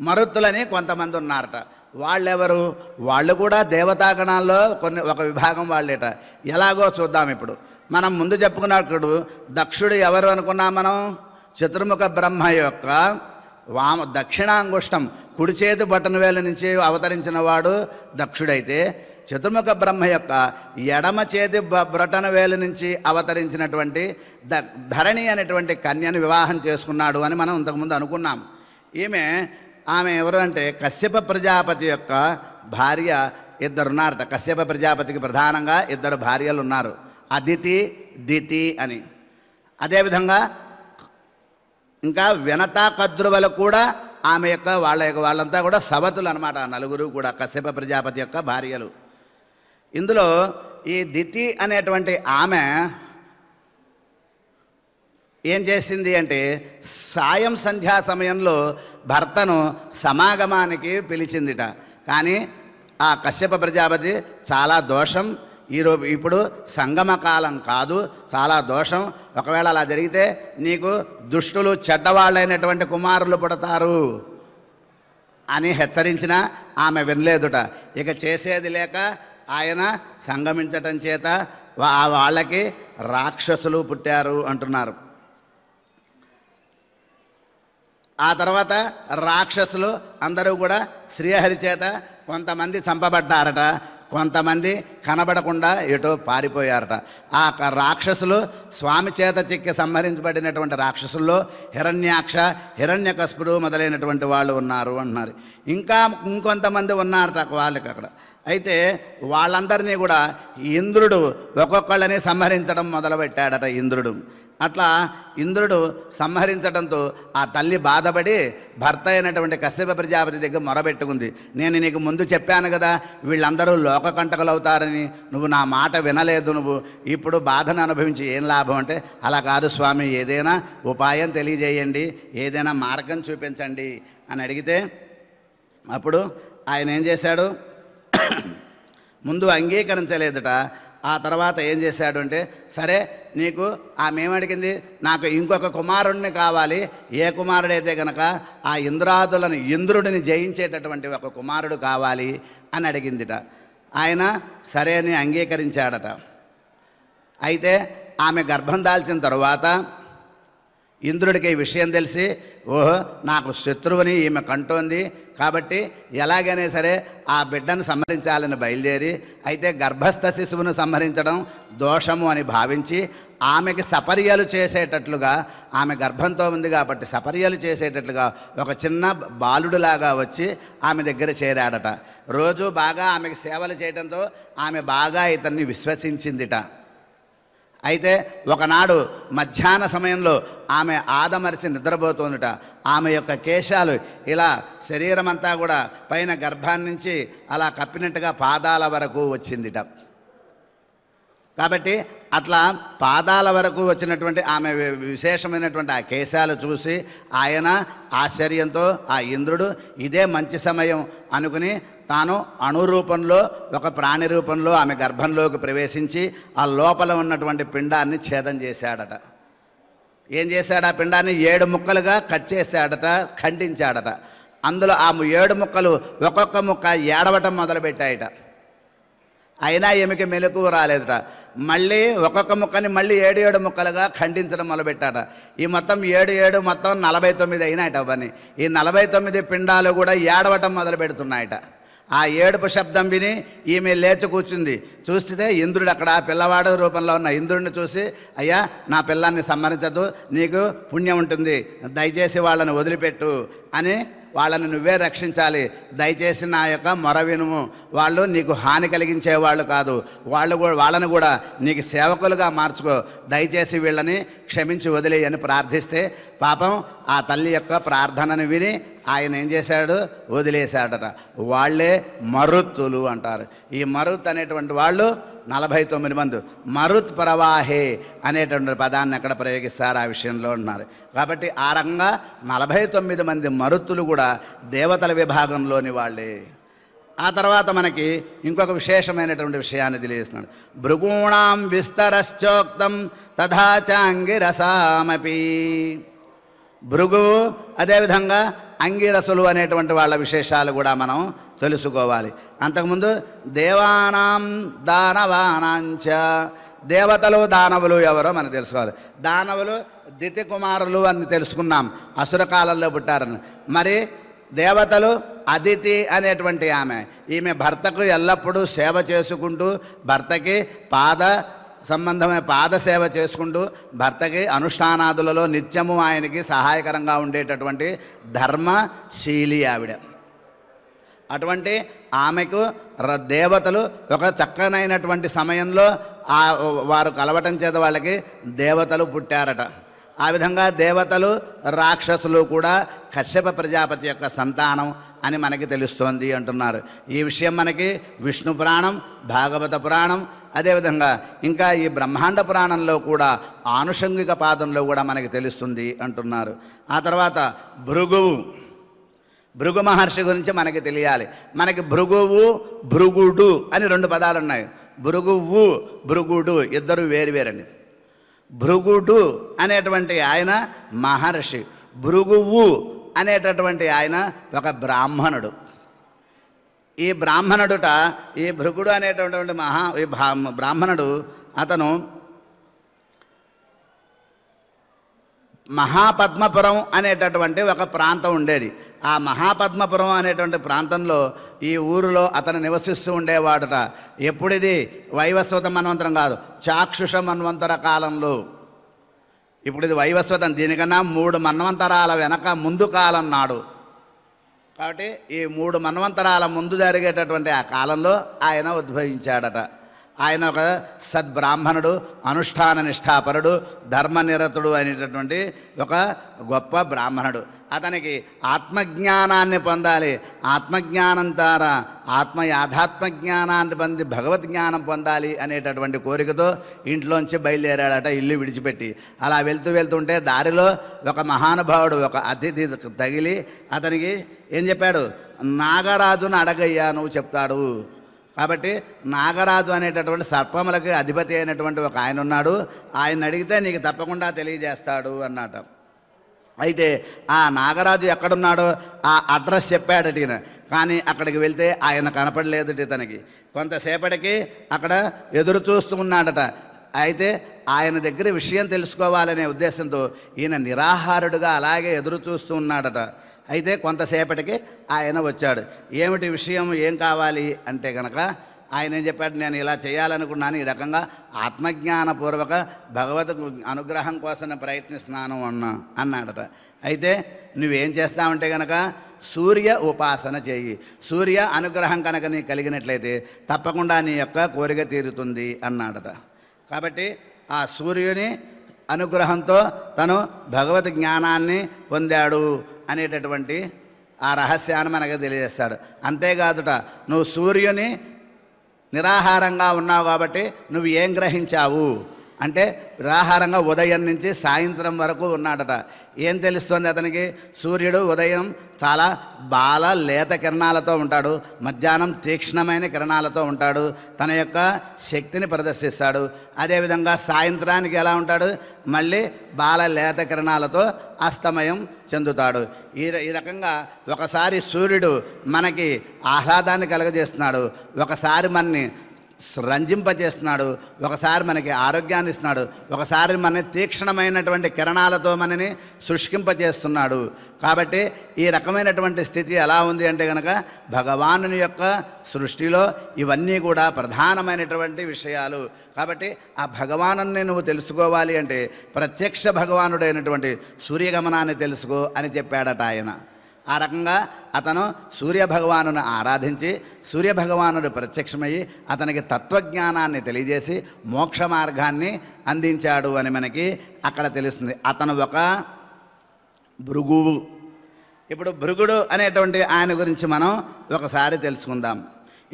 మరుతులని కొంతమంది ఉన్నారట వాళ్ళెవరు వాళ్ళు కూడా దేవతాగణాల్లో కొన్ని ఒక విభాగం వాళ్ళేట ఎలాగో చూద్దాం ఇప్పుడు మనం ముందు చెప్పుకున్నప్పుడు దక్షుడు ఎవరు అనుకున్నాం మనం చతుర్ముఖ బ్రహ్మ యొక్క వామ దక్షిణాంగుష్టం కుడి చేతి వేల నుంచి అవతరించిన వాడు దక్షుడైతే చతుర్ముఖ బ్రహ్మ యొక్క ఎడమ చేతి బ్రటన వేలు నుంచి అవతరించినటువంటి ద ధరణి అనేటువంటి కన్యను వివాహం చేసుకున్నాడు అని మనం ఇంతకుముందు అనుకున్నాం ఈమె ఆమె ఎవరు అంటే కశ్యప ప్రజాపతి యొక్క భార్య ఇద్దరున్నారట కశ్యప ప్రజాపతికి ప్రధానంగా ఇద్దరు భార్యలు ఉన్నారు అదితి దితి అని అదేవిధంగా ఇంకా వినతా కద్రువలు కూడా ఆమె యొక్క వాళ్ళ యొక్క వాళ్ళంతా కూడా సవతులు అనమాట నలుగురు కూడా కశ్యప ప్రజాపతి యొక్క భార్యలు ఇందులో ఈ దితి అనేటువంటి ఆమె ఏం చేసింది అంటే సాయం సంధ్యా సమయంలో భర్తను సమాగమానికి పిలిచిందిట కానీ ఆ కశ్యప ప్రజాపతి చాలా దోషం ఈరోజు ఇప్పుడు సంగమకాలం కాదు చాలా దోషం ఒకవేళ అలా జరిగితే నీకు దుష్టులు చెడ్డవాళ్ళైనటువంటి కుమారులు పుడతారు అని హెచ్చరించిన ఆమె వినలేదుట ఇక చేసేది లేక ఆయన సంగమించటం చేత ఆ వాళ్ళకి రాక్షసులు పుట్టారు అంటున్నారు ఆ తర్వాత రాక్షసులు అందరూ కూడా శ్రీహరి చేత కొంతమంది చంపబడ్డారట కొంతమంది కనబడకుండా ఎటో పారిపోయారట ఆ రాక్షసులు స్వామి చేత చిక్కి సంహరించబడినటువంటి రాక్షసుల్లో హిరణ్యాక్ష హిరణ్యకస్పుడు మొదలైనటువంటి వాళ్ళు ఉన్నారు అంటున్నారు ఇంకా ఇంకొంతమంది ఉన్నారట వాళ్ళకి అక్కడ అయితే వాళ్ళందరినీ కూడా ఇంద్రుడు ఒక్కొక్కళ్ళని సంహరించడం మొదలుపెట్టాడట ఇంద్రుడు అట్లా ఇంద్రుడు సంహరించడంతో ఆ తల్లి బాధపడి భర్త అయినటువంటి కశ్యప ప్రజాపతి దగ్గర మొరబెట్టుకుంది నేను నీకు ముందు చెప్పాను కదా వీళ్ళందరూ అవుతారని నువ్వు నా మాట వినలేదు నువ్వు ఇప్పుడు బాధను అనుభవించి ఏం లాభం అంటే అలా కాదు స్వామి ఏదైనా ఉపాయం తెలియజేయండి ఏదైనా మార్గం చూపించండి అని అడిగితే అప్పుడు ఆయన ఏం చేశాడు ముందు అంగీకరించలేదుట ఆ తర్వాత ఏం చేశాడు అంటే సరే నీకు ఆమె ఏమడిగింది నాకు ఇంకొక కుమారుడిని కావాలి ఏ కుమారుడైతే గనక ఆ ఇంద్రాదులను ఇంద్రుడిని జయించేటటువంటి ఒక కుమారుడు కావాలి అని అడిగిందిట ఆయన సరే అని అంగీకరించాడట అయితే ఆమె గర్భం దాల్చిన తరువాత ఇంద్రుడికి ఈ విషయం తెలిసి ఓహో నాకు శత్రువుని ఈమె కంటోంది కాబట్టి ఎలాగైనా సరే ఆ బిడ్డను సంహరించాలని బయలుదేరి అయితే గర్భస్థ శిశువును సంహరించడం దోషము అని భావించి ఆమెకి సపర్యలు చేసేటట్లుగా ఆమె గర్భంతో ఉంది కాబట్టి సపర్యలు చేసేటట్లుగా ఒక చిన్న బాలుడులాగా వచ్చి ఆమె దగ్గర చేరాడట రోజు బాగా ఆమెకి సేవలు చేయడంతో ఆమె బాగా ఇతన్ని విశ్వసించిందిట అయితే ఒకనాడు మధ్యాహ్న సమయంలో ఆమె ఆదమరిచి నిద్రపోతుందట ఆమె యొక్క కేశాలు ఇలా శరీరమంతా కూడా పైన గర్భాన్నించి అలా కప్పినట్టుగా పాదాల వరకు వచ్చిందిట కాబట్టి అట్లా పాదాల వరకు వచ్చినటువంటి ఆమె విశేషమైనటువంటి ఆ కేశాలు చూసి ఆయన ఆశ్చర్యంతో ఆ ఇంద్రుడు ఇదే మంచి సమయం అనుకుని తాను అణురూపంలో రూపంలో ఒక ప్రాణి రూపంలో ఆమె గర్భంలోకి ప్రవేశించి ఆ లోపల ఉన్నటువంటి పిండాన్ని ఛేదం చేశాడట ఏం చేశాడు ఆ పిండాన్ని ఏడు ముక్కలుగా కట్ చేశాడట ఖండించాడట అందులో ఆ ఏడు ముక్కలు ఒక్కొక్క ముక్క ఏడవటం మొదలుపెట్టాయట అయినా ఏమికి మెలకు రాలేదట మళ్ళీ ఒక్కొక్క ముక్కని మళ్ళీ ఏడు ఏడు ముక్కలుగా ఖండించడం మొదలుపెట్టాట ఈ మొత్తం ఏడు ఏడు మొత్తం నలభై తొమ్మిది అయినాయట అవన్నీ ఈ నలభై తొమ్మిది పిండాలు కూడా ఏడవటం మొదలు పెడుతున్నాయట ఆ ఏడుపు శబ్దం విని ఈమె లేచి కూర్చుంది చూస్తే ఇంద్రుడు అక్కడ పిల్లవాడు రూపంలో ఉన్న ఇంద్రుడిని చూసి అయ్యా నా పిల్లాన్ని సంహరించదు నీకు పుణ్యం ఉంటుంది దయచేసి వాళ్ళని వదిలిపెట్టు అని వాళ్ళని నువ్వే రక్షించాలి దయచేసి నా యొక్క మొర వినుము వాళ్ళు నీకు హాని కలిగించే వాళ్ళు కాదు వాళ్ళు కూడా వాళ్ళని కూడా నీకు సేవకులుగా మార్చుకో దయచేసి వీళ్ళని క్షమించి వదిలేయని ప్రార్థిస్తే పాపం ఆ తల్లి యొక్క ప్రార్థనను విని ఆయన ఏం చేశాడు వదిలేశాడట వాళ్ళే మరుత్తులు అంటారు ఈ మరుత్ అనేటువంటి వాళ్ళు నలభై తొమ్మిది మంది మరుత్ ప్రవాహే అనేటువంటి పదాన్ని ఎక్కడ ప్రయోగిస్తారు ఆ విషయంలో ఉన్నారు కాబట్టి ఆ రకంగా నలభై తొమ్మిది మంది మరుత్తులు కూడా దేవతల విభాగంలోని వాళ్ళే ఆ తర్వాత మనకి ఇంకొక విశేషమైనటువంటి విషయాన్ని తెలియజేస్తున్నాడు భృగూణాం విస్తరశ్చోక్తం తథాచాంగి రసామపి భృగు అదేవిధంగా అంగిరసులు అనేటువంటి వాళ్ళ విశేషాలు కూడా మనం తెలుసుకోవాలి అంతకుముందు దేవానాం దానవానాంచ దేవతలు దానవులు ఎవరో మనం తెలుసుకోవాలి దానవులు దితి కుమారులు అని తెలుసుకున్నాం అసుర కాలంలో పుట్టారని మరి దేవతలు అదితి అనేటువంటి ఆమె ఈమె భర్తకు ఎల్లప్పుడూ సేవ చేసుకుంటూ భర్తకి పాద సంబంధమైన పాద సేవ చేసుకుంటూ భర్తకి అనుష్ఠానాదులలో నిత్యము ఆయనకి సహాయకరంగా ఉండేటటువంటి ధర్మశీలి ఆవిడ అటువంటి ఆమెకు దేవతలు ఒక చక్కనైనటువంటి సమయంలో వారు కలవటం చేత వాళ్ళకి దేవతలు పుట్టారట ఆ విధంగా దేవతలు రాక్షసులు కూడా కశ్యప ప్రజాపతి యొక్క సంతానం అని మనకి తెలుస్తోంది అంటున్నారు ఈ విషయం మనకి విష్ణు పురాణం భాగవత పురాణం అదేవిధంగా ఇంకా ఈ బ్రహ్మాండ పురాణంలో కూడా ఆనుషంగిక పాదంలో కూడా మనకి తెలుస్తుంది అంటున్నారు ఆ తర్వాత భృగువు భృగు మహర్షి గురించి మనకి తెలియాలి మనకి భృగువు భృగుడు అని రెండు పదాలు ఉన్నాయి భృగువు భృగుడు ఇద్దరు వేరువేరండి భృగుడు అనేటువంటి ఆయన మహర్షి భృగువు అనేటటువంటి ఆయన ఒక బ్రాహ్మణుడు ఈ బ్రాహ్మణుడుట ఈ భృగుడు అనేటటువంటి మహా ఈ బ్రాహ్మణుడు అతను మహాపద్మపురం అనేటటువంటి ఒక ప్రాంతం ఉండేది ఆ మహాపద్మపురం అనేటువంటి ప్రాంతంలో ఈ ఊరిలో అతను నివసిస్తూ ఉండేవాడట ఎప్పుడిది వైవస్వత మన్వంతరం కాదు చాక్షుష మన్వంతర కాలంలో ఇప్పుడు ఇది వైవస్వతం దీనికన్నా మూడు మన్వంతరాల వెనక ముందు కాలం నాడు కాబట్టి ఈ మూడు మన్వంతరాల ముందు జరిగేటటువంటి ఆ కాలంలో ఆయన ఉద్భవించాడట ఆయన ఒక సద్బ్రాహ్మణుడు అనుష్ఠాన నిష్ఠాపరుడు ధర్మనిరతుడు అనేటటువంటి ఒక గొప్ప బ్రాహ్మణుడు అతనికి ఆత్మజ్ఞానాన్ని పొందాలి ఆత్మజ్ఞానం ద్వారా ఆత్మ యాథాత్మ జ్ఞానాన్ని పొంది భగవద్ జ్ఞానం పొందాలి అనేటటువంటి కోరికతో ఇంట్లోంచి బయలుదేరాడట ఇల్లు విడిచిపెట్టి అలా వెళ్తూ వెళ్తుంటే దారిలో ఒక మహానుభావుడు ఒక అతిథి తగిలి అతనికి ఏం చెప్పాడు నాగరాజును అడగయ్యా నువ్వు చెప్తాడు కాబట్టి నాగరాజు అనేటటువంటి సర్పములకి అధిపతి అయినటువంటి ఒక ఆయన ఉన్నాడు ఆయన అడిగితే నీకు తప్పకుండా తెలియజేస్తాడు అన్నట అయితే ఆ నాగరాజు ఎక్కడున్నాడో ఆ అడ్రస్ చెప్పాడు ఈయన కానీ అక్కడికి వెళ్తే ఆయన కనపడలేదు తనకి కొంతసేపటికి అక్కడ ఎదురు చూస్తూ ఉన్నాడట అయితే ఆయన దగ్గర విషయం తెలుసుకోవాలనే ఉద్దేశంతో ఈయన నిరాహారుడుగా అలాగే ఎదురు చూస్తూ ఉన్నాడట అయితే కొంతసేపటికి ఆయన వచ్చాడు ఏమిటి విషయం ఏం కావాలి అంటే కనుక ఆయన ఏం చెప్పాడు నేను ఇలా చేయాలనుకున్నాను ఈ రకంగా ఆత్మజ్ఞానపూర్వక భగవత్ అనుగ్రహం కోసం ప్రయత్నిస్తున్నాను అన్నా అన్నాడట అయితే నువ్వేం చేస్తావంటే కనుక సూర్య ఉపాసన చేయి సూర్య అనుగ్రహం కనుక నీ కలిగినట్లయితే తప్పకుండా నీ యొక్క కోరిక తీరుతుంది అన్నాడట కాబట్టి ఆ సూర్యుని అనుగ్రహంతో తను భగవద్ జ్ఞానాన్ని పొందాడు అనేటటువంటి ఆ రహస్యాన్ని మనకు తెలియజేస్తాడు అంతేకాదుట నువ్వు సూర్యుని నిరాహారంగా ఉన్నావు కాబట్టి నువ్వు ఏం గ్రహించావు అంటే నిరాహారంగా ఉదయం నుంచి సాయంత్రం వరకు ఉన్నాడట ఏం తెలుస్తోంది అతనికి సూర్యుడు ఉదయం చాలా బాల లేత కిరణాలతో ఉంటాడు మధ్యాహ్నం తీక్ష్ణమైన కిరణాలతో ఉంటాడు తన యొక్క శక్తిని ప్రదర్శిస్తాడు అదేవిధంగా సాయంత్రానికి ఎలా ఉంటాడు మళ్ళీ బాల లేత కిరణాలతో అస్తమయం చెందుతాడు ఈ ఈ రకంగా ఒకసారి సూర్యుడు మనకి ఆహ్లాదాన్ని కలుగజేస్తున్నాడు ఒకసారి మనని రంజింపజేస్తున్నాడు ఒకసారి మనకి ఆరోగ్యాన్ని ఇస్తున్నాడు ఒకసారి మన తీక్షణమైనటువంటి కిరణాలతో మనని శుష్కింపజేస్తున్నాడు కాబట్టి ఈ రకమైనటువంటి స్థితి ఎలా ఉంది అంటే కనుక భగవాను యొక్క సృష్టిలో ఇవన్నీ కూడా ప్రధానమైనటువంటి విషయాలు కాబట్టి ఆ భగవానుని నువ్వు తెలుసుకోవాలి అంటే ప్రత్యక్ష భగవానుడైనటువంటి సూర్యగమనాన్ని తెలుసుకో అని చెప్పాడట ఆయన ఆ రకంగా అతను సూర్యభగవాను ఆరాధించి సూర్యభగవానుడు ప్రత్యక్షమయ్యి అతనికి తత్వజ్ఞానాన్ని తెలియజేసి మోక్ష మార్గాన్ని అందించాడు అని మనకి అక్కడ తెలుస్తుంది అతను ఒక భృగువు ఇప్పుడు భృగుడు అనేటువంటి ఆయన గురించి మనం ఒకసారి తెలుసుకుందాం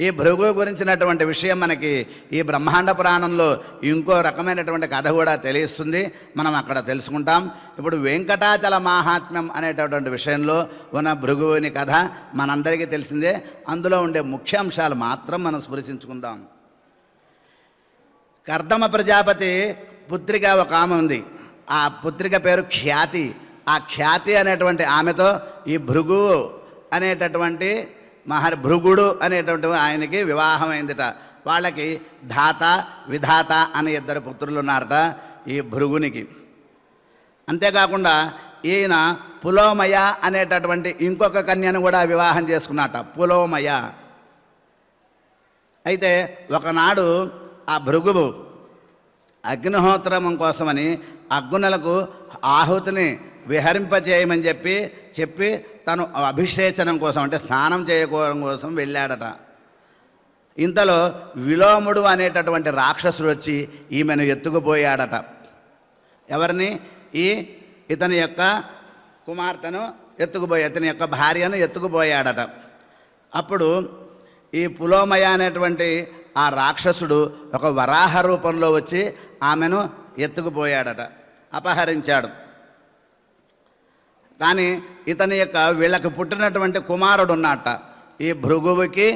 ఈ భృగు గురించినటువంటి విషయం మనకి ఈ బ్రహ్మాండ పురాణంలో ఇంకో రకమైనటువంటి కథ కూడా తెలియస్తుంది మనం అక్కడ తెలుసుకుంటాం ఇప్పుడు వెంకటాచల మాహాత్మ్యం అనేటటువంటి విషయంలో ఉన్న భృగువుని కథ మనందరికీ తెలిసిందే అందులో ఉండే ముఖ్యాంశాలు మాత్రం మనం స్మృశించుకుందాం కర్దమ ప్రజాపతి పుత్రిక ఒక ఆమె ఉంది ఆ పుత్రిక పేరు ఖ్యాతి ఆ ఖ్యాతి అనేటువంటి ఆమెతో ఈ భృగు అనేటటువంటి మహర్ భృగుడు అనేటువంటి ఆయనకి వివాహమైందిట వాళ్ళకి ధాత విధాత అనే ఇద్దరు పుత్రులు ఉన్నారట ఈ భృగునికి అంతేకాకుండా ఈయన పులోమయ అనేటటువంటి ఇంకొక కన్యను కూడా వివాహం చేసుకున్నట పులోమయ అయితే ఒకనాడు ఆ భృగు అగ్నిహోత్రమం కోసమని అగ్నులకు ఆహుతిని విహరింపచేయమని చెప్పి చెప్పి తను అభిషేచనం కోసం అంటే స్నానం చేయకోవడం కోసం వెళ్ళాడట ఇంతలో విలోముడు అనేటటువంటి రాక్షసుడు వచ్చి ఈమెను ఎత్తుకుపోయాడట ఎవరిని ఈ ఇతని యొక్క కుమార్తెను ఎత్తుకుపోయి ఇతని యొక్క భార్యను ఎత్తుకుపోయాడట అప్పుడు ఈ పులోమయ అనేటువంటి ఆ రాక్షసుడు ఒక వరాహ రూపంలో వచ్చి ఆమెను ఎత్తుకుపోయాడట అపహరించాడు కానీ ఇతని యొక్క వీళ్ళకి పుట్టినటువంటి కుమారుడు ఉన్నట ఈ భృగువుకి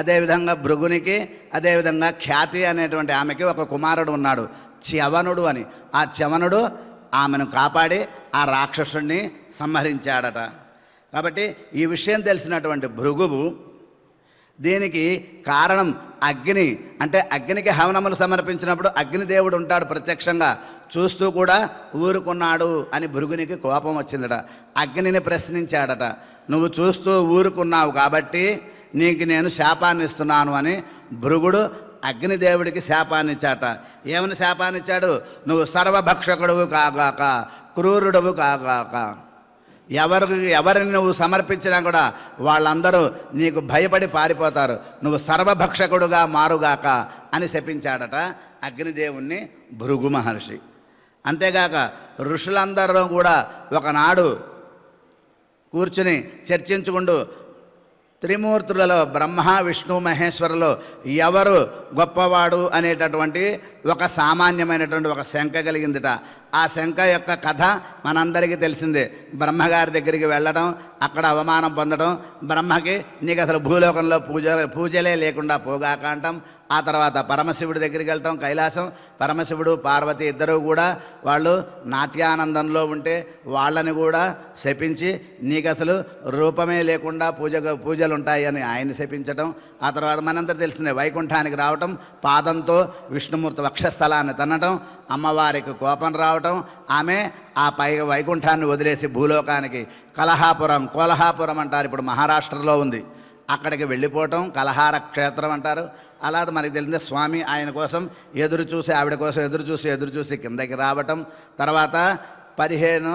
అదేవిధంగా భృగునికి అదేవిధంగా ఖ్యాతి అనేటువంటి ఆమెకి ఒక కుమారుడు ఉన్నాడు చవనుడు అని ఆ చవనుడు ఆమెను కాపాడి ఆ రాక్షసుణ్ణి సంహరించాడట కాబట్టి ఈ విషయం తెలిసినటువంటి భృగువు దీనికి కారణం అగ్ని అంటే అగ్నికి హవనములు సమర్పించినప్పుడు అగ్నిదేవుడు ఉంటాడు ప్రత్యక్షంగా చూస్తూ కూడా ఊరుకున్నాడు అని భృగునికి కోపం వచ్చిందట అగ్నిని ప్రశ్నించాడట నువ్వు చూస్తూ ఊరుకున్నావు కాబట్టి నీకు నేను శాపాన్ని ఇస్తున్నాను అని భృగుడు అగ్నిదేవుడికి శాపాన్నిచ్చాట ఏమని శాపాన్నిచ్చాడు నువ్వు సర్వభక్షకుడువు కాగాక క్రూరుడవు కాగాక ఎవరు ఎవరిని నువ్వు సమర్పించినా కూడా వాళ్ళందరూ నీకు భయపడి పారిపోతారు నువ్వు సర్వభక్షకుడుగా మారుగాక అని శపించాడట అగ్నిదేవుణ్ణి భృగు మహర్షి అంతేగాక ఋషులందరూ కూడా ఒకనాడు కూర్చుని చర్చించుకుంటూ త్రిమూర్తులలో బ్రహ్మ విష్ణు మహేశ్వరులు ఎవరు గొప్పవాడు అనేటటువంటి ఒక సామాన్యమైనటువంటి ఒక శంక కలిగిందిట ఆ శంఖ యొక్క కథ మనందరికీ తెలిసిందే బ్రహ్మగారి దగ్గరికి వెళ్ళడం అక్కడ అవమానం పొందడం బ్రహ్మకి నీకు అసలు భూలోకంలో పూజ పూజలే లేకుండా పోగా కాంటం ఆ తర్వాత పరమశివుడి దగ్గరికి వెళ్ళటం కైలాసం పరమశివుడు పార్వతి ఇద్దరూ కూడా వాళ్ళు నాట్యానందంలో ఉంటే వాళ్ళని కూడా శపించి నీకు అసలు రూపమే లేకుండా పూజ పూజలు ఉంటాయని ఆయన శపించటం ఆ తర్వాత మనందరూ తెలిసిందే వైకుంఠానికి రావటం పాదంతో విష్ణుమూర్తి వక్షస్థలాన్ని తినటం అమ్మవారికి కోపం రావటం ఆమె ఆ పై వైకుంఠాన్ని వదిలేసి భూలోకానికి కలహాపురం కోలహాపురం అంటారు ఇప్పుడు మహారాష్ట్రలో ఉంది అక్కడికి వెళ్ళిపోవటం కలహార క్షేత్రం అంటారు అలా మనకి తెలిసింది స్వామి ఆయన కోసం ఎదురు చూసి ఆవిడ కోసం ఎదురు చూసి ఎదురు చూసి కిందకి రావటం తర్వాత పదిహేను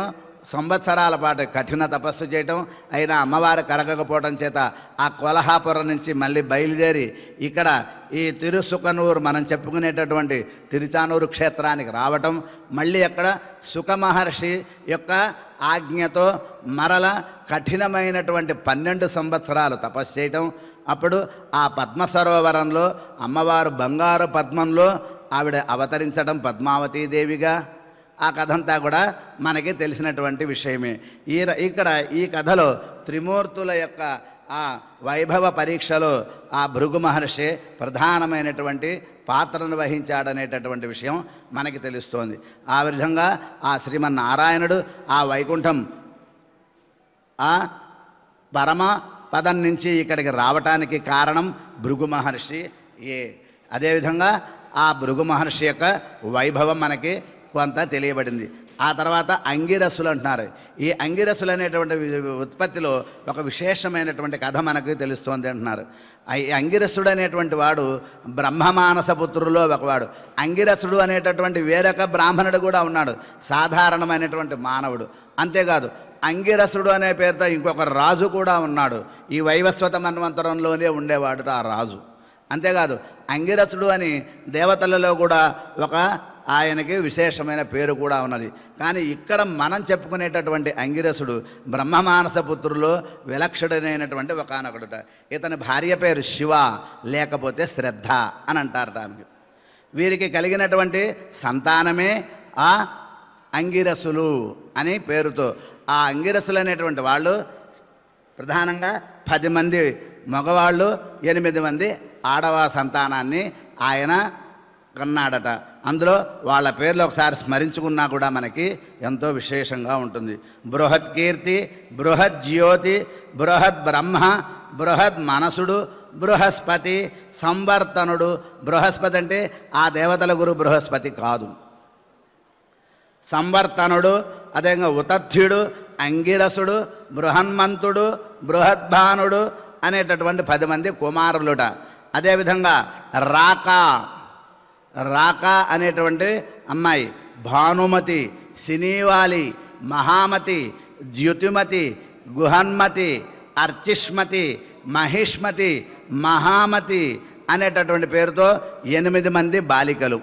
సంవత్సరాల పాటు కఠిన తపస్సు చేయటం అయినా అమ్మవారు కరగకపోవడం చేత ఆ కోలహాపురం నుంచి మళ్ళీ బయలుదేరి ఇక్కడ ఈ తిరుసుకనూరు మనం చెప్పుకునేటటువంటి తిరుచానూరు క్షేత్రానికి రావటం మళ్ళీ అక్కడ సుఖమహర్షి యొక్క ఆజ్ఞతో మరల కఠినమైనటువంటి పన్నెండు సంవత్సరాలు తపస్సు చేయటం అప్పుడు ఆ పద్మ సరోవరంలో అమ్మవారు బంగారు పద్మంలో ఆవిడ అవతరించడం పద్మావతీదేవిగా ఆ కథ అంతా కూడా మనకి తెలిసినటువంటి విషయమే ఈ ఇక్కడ ఈ కథలో త్రిమూర్తుల యొక్క ఆ వైభవ పరీక్షలో ఆ భృగు మహర్షి ప్రధానమైనటువంటి పాత్రను వహించాడనేటటువంటి విషయం మనకి తెలుస్తోంది ఆ విధంగా ఆ శ్రీమన్నారాయణుడు ఆ వైకుంఠం ఆ పరమ పదం నుంచి ఇక్కడికి రావటానికి కారణం భృగు మహర్షి ఏ అదేవిధంగా ఆ భృగు మహర్షి యొక్క వైభవం మనకి కొంత తెలియబడింది ఆ తర్వాత అంగిరస్సులు అంటున్నారు ఈ అంగిరస్సులు అనేటువంటి ఉత్పత్తిలో ఒక విశేషమైనటువంటి కథ మనకు తెలుస్తోంది అంటున్నారు ఈ అంగిరసుడు అనేటువంటి వాడు బ్రహ్మమానస పుత్రుల్లో ఒకవాడు అంగిరసుడు అనేటటువంటి వేరొక బ్రాహ్మణుడు కూడా ఉన్నాడు సాధారణమైనటువంటి మానవుడు అంతేకాదు అంగిరసుడు అనే పేరుతో ఇంకొక రాజు కూడా ఉన్నాడు ఈ వైవస్వత మన్వంతరంలోనే ఉండేవాడు ఆ రాజు అంతేకాదు అంగిరసుడు అని దేవతలలో కూడా ఒక ఆయనకి విశేషమైన పేరు కూడా ఉన్నది కానీ ఇక్కడ మనం చెప్పుకునేటటువంటి అంగిరసుడు బ్రహ్మమానస పుత్రులు విలక్షణుడైనటువంటి ఒకనొకడుట ఇతని భార్య పేరు శివ లేకపోతే శ్రద్ధ అని అంటారు దానికి వీరికి కలిగినటువంటి సంతానమే ఆ అంగిరసులు అని పేరుతో ఆ అంగిరసులు అనేటువంటి వాళ్ళు ప్రధానంగా పది మంది మగవాళ్ళు ఎనిమిది మంది ఆడవా సంతానాన్ని ఆయన కన్నాడట అందులో వాళ్ళ పేర్లు ఒకసారి స్మరించుకున్నా కూడా మనకి ఎంతో విశేషంగా ఉంటుంది బృహత్ కీర్తి బృహత్ జ్యోతి బృహద్ బ్రహ్మ బృహద్ మనసుడు బృహస్పతి సంవర్తనుడు బృహస్పతి అంటే ఆ దేవతల గురు బృహస్పతి కాదు సంవర్తనుడు అదేవిధంగా ఉతథ్యుడు అంగిరసుడు బృహన్మంతుడు బృహద్భానుడు అనేటటువంటి పది మంది కుమారులుట అదేవిధంగా రాకా రాక అనేటువంటి అమ్మాయి భానుమతి సినీవాలి మహామతి ద్యుతిమతి గుహన్మతి అర్చిష్మతి మహిష్మతి మహామతి అనేటటువంటి పేరుతో ఎనిమిది మంది బాలికలు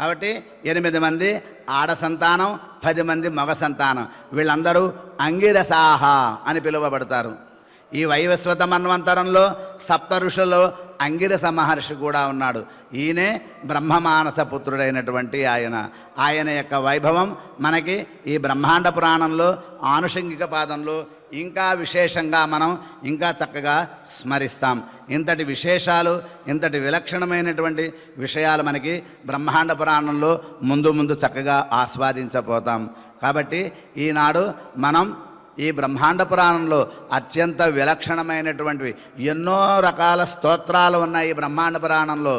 కాబట్టి ఎనిమిది మంది ఆడ సంతానం పది మంది మగ సంతానం వీళ్ళందరూ అంగిరసాహ అని పిలువబడతారు ఈ వైవస్వత మన్వంతరంలో సప్త ఋషులో అంగిరస మహర్షి కూడా ఉన్నాడు ఈయనే బ్రహ్మమానస పుత్రుడైనటువంటి ఆయన ఆయన యొక్క వైభవం మనకి ఈ బ్రహ్మాండ పురాణంలో ఆనుషంగిక పాదంలో ఇంకా విశేషంగా మనం ఇంకా చక్కగా స్మరిస్తాం ఇంతటి విశేషాలు ఇంతటి విలక్షణమైనటువంటి విషయాలు మనకి బ్రహ్మాండ పురాణంలో ముందు ముందు చక్కగా ఆస్వాదించబోతాం కాబట్టి ఈనాడు మనం ఈ బ్రహ్మాండ పురాణంలో అత్యంత విలక్షణమైనటువంటివి ఎన్నో రకాల స్తోత్రాలు ఉన్నాయి బ్రహ్మాండ పురాణంలో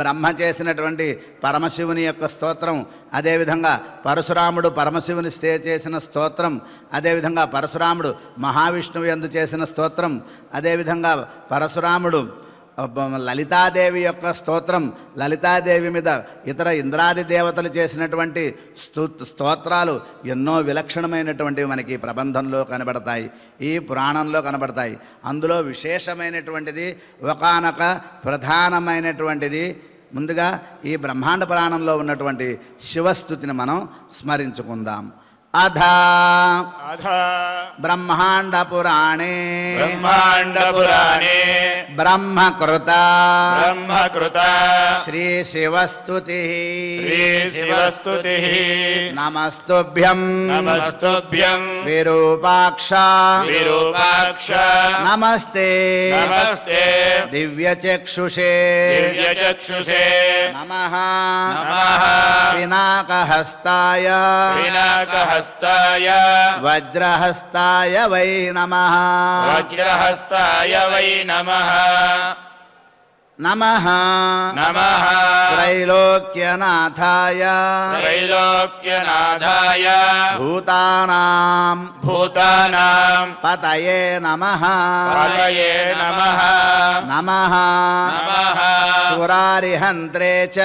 బ్రహ్మ చేసినటువంటి పరమశివుని యొక్క స్తోత్రం అదేవిధంగా పరశురాముడు పరమశివుని స్టే చేసిన స్తోత్రం అదేవిధంగా పరశురాముడు మహావిష్ణువు ఎందు చేసిన స్తోత్రం అదేవిధంగా పరశురాముడు లలితాదేవి యొక్క స్తోత్రం లలితాదేవి మీద ఇతర ఇంద్రాది దేవతలు చేసినటువంటి స్తోత్రాలు ఎన్నో విలక్షణమైనటువంటివి మనకి ప్రబంధంలో కనబడతాయి ఈ పురాణంలో కనబడతాయి అందులో విశేషమైనటువంటిది ఒకనొక ప్రధానమైనటువంటిది ముందుగా ఈ బ్రహ్మాండ పురాణంలో ఉన్నటువంటి శివస్థుతిని మనం స్మరించుకుందాం अध कृता ब्रह्म कृता श्री शिवस्तुति श्री शिवस्तुति नमस्तुभ्यं नमस्तुभ्यं विरूपाक्ष विरूपाक्ष नमस्ते नमस्ते दिव्य चक्षुषे नमः नमः विनाकहस्ताय विनाकहस्ताय वज्रहस्ताय वै नमः वज्रहस्ताय वै नमः नमः नमः त्रैलोक्यनाथाय त्रैलोक्यनाथाय भूतानाम् भूतानाम् पतये नमः पतये नमः नमः सुरारिहन्त्रे च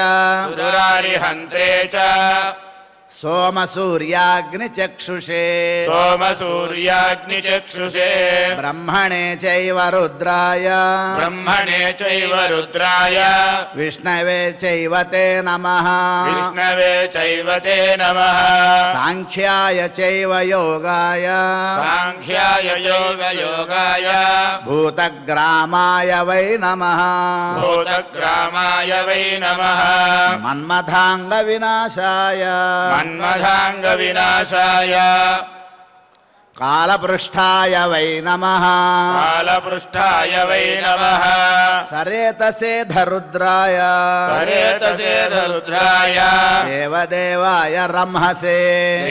सुरारिहन्त्रे च सोमसूर्याग्निचक्षुषे सोमसूर्याग्निचक्षुषे ब्रह्मणे चैव रुद्राय ब्रह्मणे चैव रुद्राय विष्णवे चैव ते नमः विष्णवे चैव ते नमः साङ्ख्याय चैव योगाय साङ्ख्याय योगाय भूतग्रामाय वै नमः भूतग्रामाय वै नमः मन्मथाङ्गविनाशाय धाङ्गविनाशाय कालपृष्ठाय वै नमः कालपृष्ठाय वै नमः सरेतसे धरुद्राय सरेतसे धरुद्राय देवदेवाय रंहसे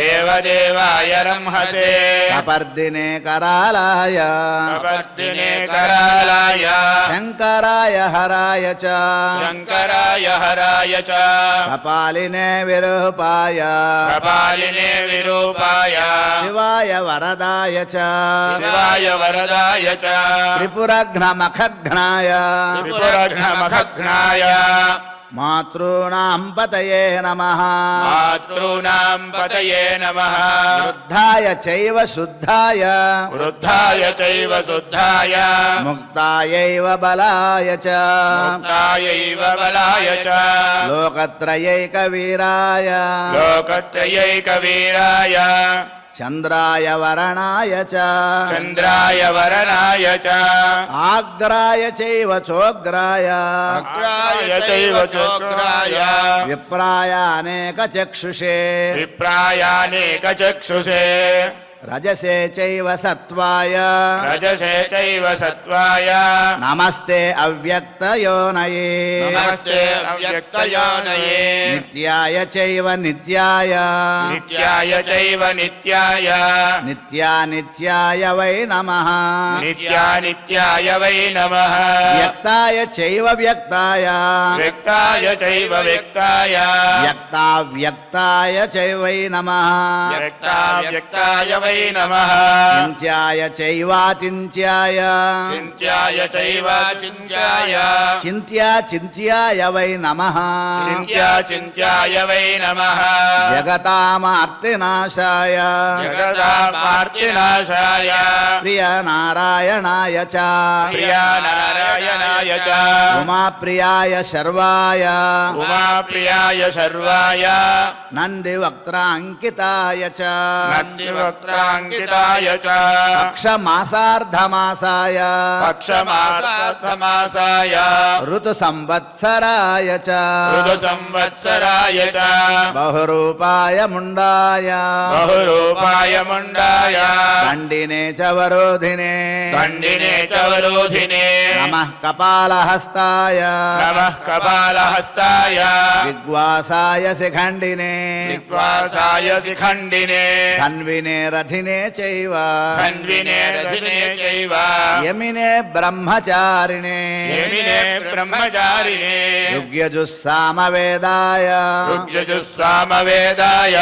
देवदेवाय रंहसे अपर्दिने करालाय अपर्दिने करालाय शंकराय हराय च शंकराय हराय च कपालिने विरूपाय कपालिने विरूपाय शिवाय वर वरदाय च शिवाय वरदाय च त्रिपुरघ्नमखघ्नाय त्रिपुरघ्नमखघ्नाय मातॄणाम् पतये नमः मातॄणाम् पतये नमः वृद्धाय चैव शुद्धाय वृद्धाय चैव शुद्धाय मुक्तायैव बलाय च मुक्तायैव बलाय च लोकत्रयैकवीराय लोकत्रयैकवीराय చంద్రాయ వరణాయ చంద్రాయ వరణాయ ఆగ్రాయ చైవ చోగ్రాయ అగ్రాయ విప్రాయ అనేక చక్షుషే విప్రాయ అనేక చక్షుషే रजसे चैव सत्त्वाय रजसे चैव नमस्ते अव्यक्तयोनये नमस्ते अव्यक्तयोनये नित्याय चैव नित्याय नित्याय चैव नित्याय नित्यानित्याय वै नमः नित्यानित्याय वै नमः व्यक्ताय चैव व्यक्ताय व्यक्ताय चैव व्यक्ताय व्यक्ताव्यक्ताय चैव वै नमः व्यक्ताव्यक्ताय वै वै नमः चिन्त्याय चैवाचिन्त्याय चिन्त्याय चैवाचिन्त्याय चिन्त्या चिन्त्याय वै नमः चिन्त्या चिन्त्याय वै नमः जगतामार्तिनाशाय जगतामार्तिनाशाय प्रियनारायणाय च प्रियनारायणाय च उमाप्रियाय शर्वाय उमाप्रियाय शर्वाय नन्दिवक्त्राङ्किताय च नन्दिवक्त्रा ङ्किताय च पक्षमासार्धमासाय पक्षमासार्धमासाय ऋतुसंवत्सराय च ऋतुसंवत्सराय च बहुरूपाय मुण्डाय बहुरूपाय मुण्डाय दण्डिने च वरोधिने दण्डिने च वरोधिने नमः कपालहस्ताय नमः कपालहस्ताय विग्वासाय शिखण्डिने विग्वासाय शिखण्डिने धन्विने रथ रथिने चैव रथिने चैव यमिने ब्रह्मचारिणे यमिने ब्रह्मचारिणे वेदाय युग्यजुस्सामवेदाय वेदाय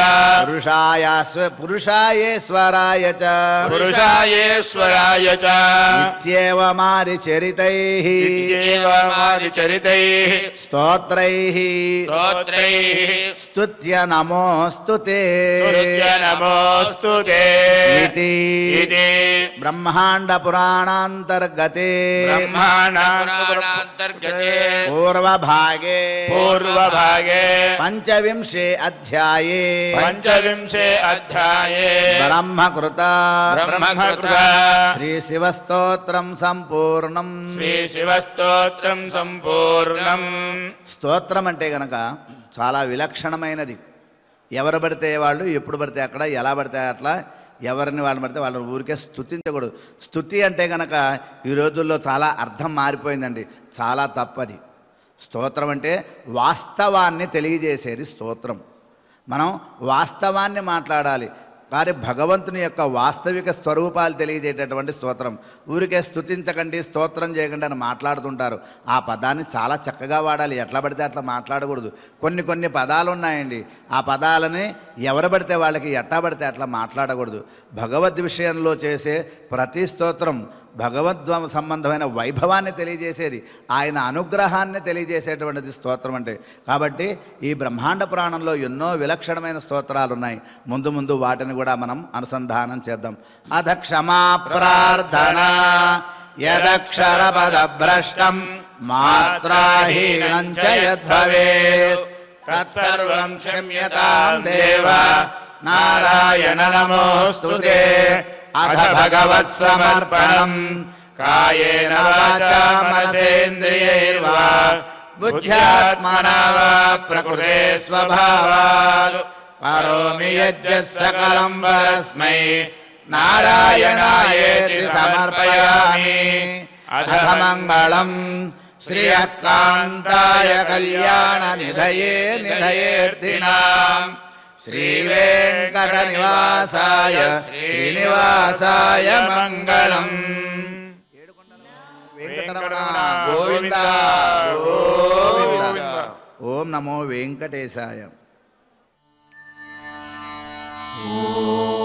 पुरुषाय स्व पुरुषाय स्वराय च पुरुषाय स्वराय च इत्येव इत्येव मारि चरितैः मारि चरितैः स्तोत्रैः स्तोत्रैः स्तुत्य नमोस्तुते स्तुत्य नमोस्तुते బ్రహ్మాండ పురాణాంతర్గతే బ్రహ్మాండాంతర్గతే పూర్వభాగే పూర్వభాగే పంచవింశే అధ్యాయే పంచవింశే అధ్యాయే బ్రహ్మకృత బ్రహ్మకృత శ్రీ శివస్తోత్రం సంపూర్ణం శ్రీ శివస్తోత్రం సంపూర్ణం స్తోత్రం అంటే గనక చాలా విలక్షణమైనది ఎవరు పడితే వాళ్ళు ఎప్పుడు పడితే అక్కడ ఎలా పడితే అట్లా ఎవరిని వాళ్ళు పడితే వాళ్ళ ఊరికే స్థుతించకూడదు స్థుతి అంటే కనుక ఈ రోజుల్లో చాలా అర్థం మారిపోయిందండి చాలా తప్పది స్తోత్రం అంటే వాస్తవాన్ని తెలియజేసేది స్తోత్రం మనం వాస్తవాన్ని మాట్లాడాలి కానీ భగవంతుని యొక్క వాస్తవిక స్వరూపాలు తెలియజేటటువంటి స్తోత్రం ఊరికే స్థుతించకండి స్తోత్రం చేయకండి అని మాట్లాడుతుంటారు ఆ పదాన్ని చాలా చక్కగా వాడాలి ఎట్లా పడితే అట్లా మాట్లాడకూడదు కొన్ని కొన్ని పదాలు ఉన్నాయండి ఆ పదాలని ఎవరు పడితే వాళ్ళకి ఎట్లా పడితే అట్లా మాట్లాడకూడదు భగవద్ విషయంలో చేసే ప్రతి స్తోత్రం భగవద్వ సంబంధమైన వైభవాన్ని తెలియజేసేది ఆయన అనుగ్రహాన్ని తెలియజేసేటువంటిది స్తోత్రం అంటే కాబట్టి ఈ బ్రహ్మాండ పురాణంలో ఎన్నో విలక్షణమైన స్తోత్రాలు ఉన్నాయి ముందు ముందు వాటిని కూడా మనం అనుసంధానం చేద్దాం అధ క్షమా ప్రార్థన యదక్షరపదభ్రష్టం మాత్రాహీనం చద్భవేత్ తత్సర్వం క్షమ్యతాం దేవ నారాయణ నమోస్తుతే अथ भगवत् समर्पणम् काये कामसेन्द्रियैर्वा बुद्ध्यात्मना वा प्रकृते स्वभावात् करोमि यद्यः सकलम् वरस्मै नारायणायेति समर्पयामि अथ मङ्गलम् श्री कल्याणनिधये निधयेर्दिनाम् निधये శ్రీవేంకట నివాసాయ శ్రీనివాసాయ మంగళం గోవింద ఓం నమో వెంకటేశాయ ఓ